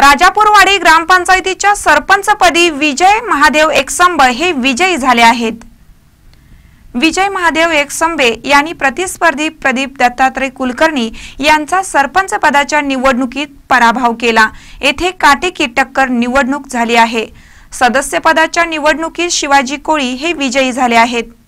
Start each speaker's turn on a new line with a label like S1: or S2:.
S1: राजापूरवाडी ग्रामपंचायतीच्या सरपंचपदी विजय महादेव एकसंब हे विजयी झाले आहेत विजय महादेव एकसंबे यांनी प्रतिस्पर्धी प्रदीप दत्तात्रय कुलकर्णी यांचा सरपंच पदाच्या निवडणुकीत पराभव केला येथे काटेकी टक्कर निवडणूक झाली आहे सदस्यपदाच्या निवडणुकीत शिवाजी कोळी हे विजयी झाले आहेत